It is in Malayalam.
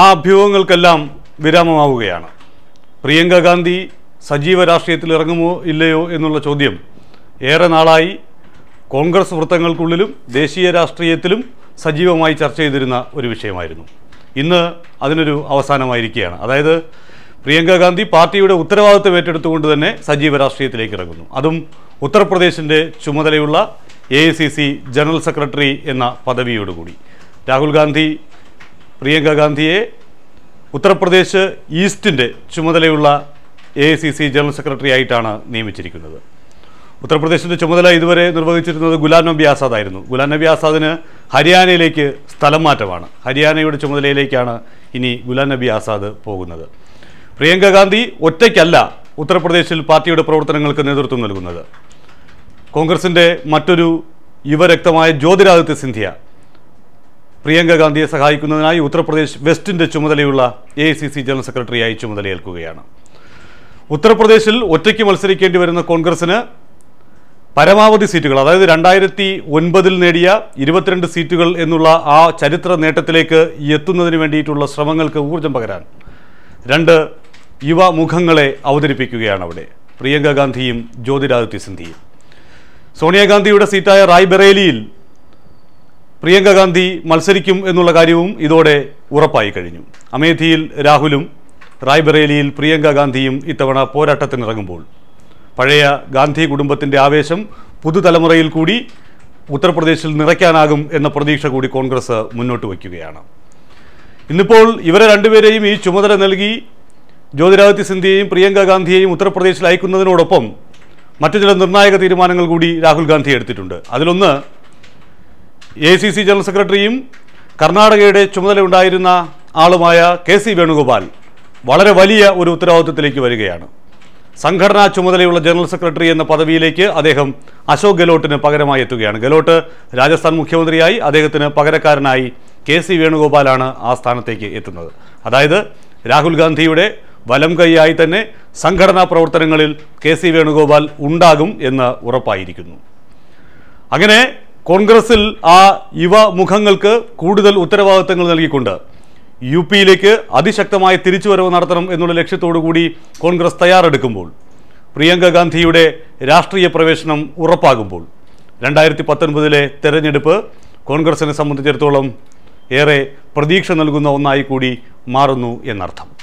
ആ അഭ്യൂഹങ്ങൾക്കെല്ലാം വിരാമമാവുകയാണ് പ്രിയങ്ക ഗാന്ധി സജീവ രാഷ്ട്രീയത്തിൽ ഇറങ്ങുമോ ഇല്ലയോ എന്നുള്ള ചോദ്യം ഏറെ നാളായി കോൺഗ്രസ് വൃത്തങ്ങൾക്കുള്ളിലും ദേശീയ രാഷ്ട്രീയത്തിലും സജീവമായി ചർച്ച ചെയ്തിരുന്ന ഒരു വിഷയമായിരുന്നു ഇന്ന് അതിനൊരു അവസാനമായിരിക്കുകയാണ് അതായത് പ്രിയങ്ക ഗാന്ധി പാർട്ടിയുടെ ഉത്തരവാദിത്വം ഏറ്റെടുത്തുകൊണ്ട് തന്നെ സജീവ രാഷ്ട്രീയത്തിലേക്ക് ഇറങ്ങുന്നു അതും ഉത്തർപ്രദേശിൻ്റെ ചുമതലയുള്ള എ ജനറൽ സെക്രട്ടറി എന്ന പദവിയോടുകൂടി രാഹുൽ ഗാന്ധി പ്രിയങ്ക ഗാന്ധിയെ ഉത്തർപ്രദേശ് ഈസ്റ്റിൻ്റെ ചുമതലയുള്ള എ ജനറൽ സെക്രട്ടറി ആയിട്ടാണ് നിയമിച്ചിരിക്കുന്നത് ഉത്തർപ്രദേശിൻ്റെ ചുമതല ഇതുവരെ നിർവഹിച്ചിരുന്നത് ഗുലാം നബി ആസാദ് ആയിരുന്നു ഗുലാം നബി ആസാദിന് ഹരിയാനയിലേക്ക് സ്ഥലം മാറ്റമാണ് ഹരിയാനയുടെ ചുമതലയിലേക്കാണ് ഇനി ഗുലാം നബി ആസാദ് പോകുന്നത് പ്രിയങ്ക ഗാന്ധി ഒറ്റയ്ക്കല്ല ഉത്തർപ്രദേശിൽ പാർട്ടിയുടെ പ്രവർത്തനങ്ങൾക്ക് നേതൃത്വം നൽകുന്നത് കോൺഗ്രസിൻ്റെ മറ്റൊരു യുവരക്തമായ ജ്യോതിരാദിത്യ സിന്ധ്യ പ്രിയങ്ക ഗാന്ധിയെ സഹായിക്കുന്നതിനായി ഉത്തർപ്രദേശ് വെസ്റ്റിൻ്റെ ചുമതലയുള്ള എ ജനറൽ സെക്രട്ടറിയായി ചുമതലയേൽക്കുകയാണ് ഉത്തർപ്രദേശിൽ ഒറ്റയ്ക്ക് മത്സരിക്കേണ്ടി വരുന്ന കോൺഗ്രസിന് പരമാവധി സീറ്റുകൾ അതായത് രണ്ടായിരത്തി ഒൻപതിൽ നേടിയ ഇരുപത്തിരണ്ട് സീറ്റുകൾ എന്നുള്ള ആ ചരിത്ര നേട്ടത്തിലേക്ക് എത്തുന്നതിന് വേണ്ടിയിട്ടുള്ള ശ്രമങ്ങൾക്ക് ഊർജം പകരാൻ രണ്ട് യുവ മുഖങ്ങളെ അവതരിപ്പിക്കുകയാണ് അവിടെ പ്രിയങ്ക ഗാന്ധിയും ജ്യോതിരാദിത്യ സിന്ധിയും സോണിയാഗാന്ധിയുടെ സീറ്റായ റായ്ബറേലിയിൽ പ്രിയങ്ക ഗാന്ധി മത്സരിക്കും എന്നുള്ള കാര്യവും ഇതോടെ ഉറപ്പായി കഴിഞ്ഞു അമേഠിയിൽ രാഹുലും റായ്ബറേലിയിൽ പ്രിയങ്ക ഗാന്ധിയും ഇത്തവണ പോരാട്ടത്തിനിറങ്ങുമ്പോൾ പഴയ ഗാന്ധി കുടുംബത്തിൻ്റെ ആവേശം പുതുതലമുറയിൽ കൂടി ഉത്തർപ്രദേശിൽ നിറയ്ക്കാനാകും എന്ന പ്രതീക്ഷ കൂടി കോൺഗ്രസ് മുന്നോട്ട് വയ്ക്കുകയാണ് ഇന്നിപ്പോൾ ഇവരെ രണ്ടുപേരെയും ഈ ചുമതല നൽകി ജ്യോതിരാദിത്യ സിന്ധ്യയെയും പ്രിയങ്ക ഗാന്ധിയെയും ഉത്തർപ്രദേശിൽ അയക്കുന്നതിനോടൊപ്പം മറ്റു ചില നിർണായക തീരുമാനങ്ങൾ കൂടി രാഹുൽ ഗാന്ധി എടുത്തിട്ടുണ്ട് അതിലൊന്ന് എ സി സി ജനറൽ സെക്രട്ടറിയും കർണാടകയുടെ ചുമതലയുണ്ടായിരുന്ന ആളുമായ കെ സി വേണുഗോപാൽ വളരെ വലിയ ഒരു ഉത്തരവാദിത്വത്തിലേക്ക് വരികയാണ് സംഘടനാ ചുമതലയുള്ള ജനറൽ സെക്രട്ടറി എന്ന പദവിയിലേക്ക് അദ്ദേഹം അശോക് ഗെലോട്ടിന് പകരമായി എത്തുകയാണ് ഗെലോട്ട് രാജസ്ഥാൻ മുഖ്യമന്ത്രിയായി അദ്ദേഹത്തിന് പകരക്കാരനായി കെ സി വേണുഗോപാലാണ് ആ സ്ഥാനത്തേക്ക് എത്തുന്നത് അതായത് രാഹുൽ ഗാന്ധിയുടെ വലം കൈയായി തന്നെ സംഘടനാ പ്രവർത്തനങ്ങളിൽ കെ സി വേണുഗോപാൽ ഉണ്ടാകും എന്ന് ഉറപ്പായിരിക്കുന്നു അങ്ങനെ കോൺഗ്രസിൽ ആ യുവ മുഖങ്ങൾക്ക് കൂടുതൽ ഉത്തരവാദിത്തങ്ങൾ നൽകിക്കൊണ്ട് യു പിയിലേക്ക് അതിശക്തമായ തിരിച്ചുവരവ് നടത്തണം എന്നുള്ള ലക്ഷ്യത്തോടു കൂടി കോൺഗ്രസ് തയ്യാറെടുക്കുമ്പോൾ പ്രിയങ്ക ഗാന്ധിയുടെ രാഷ്ട്രീയ പ്രവേശനം ഉറപ്പാകുമ്പോൾ രണ്ടായിരത്തി പത്തൊൻപതിലെ തെരഞ്ഞെടുപ്പ് കോൺഗ്രസിനെ സംബന്ധിച്ചിടത്തോളം ഏറെ പ്രതീക്ഷ നൽകുന്ന ഒന്നായി കൂടി മാറുന്നു എന്നർത്ഥം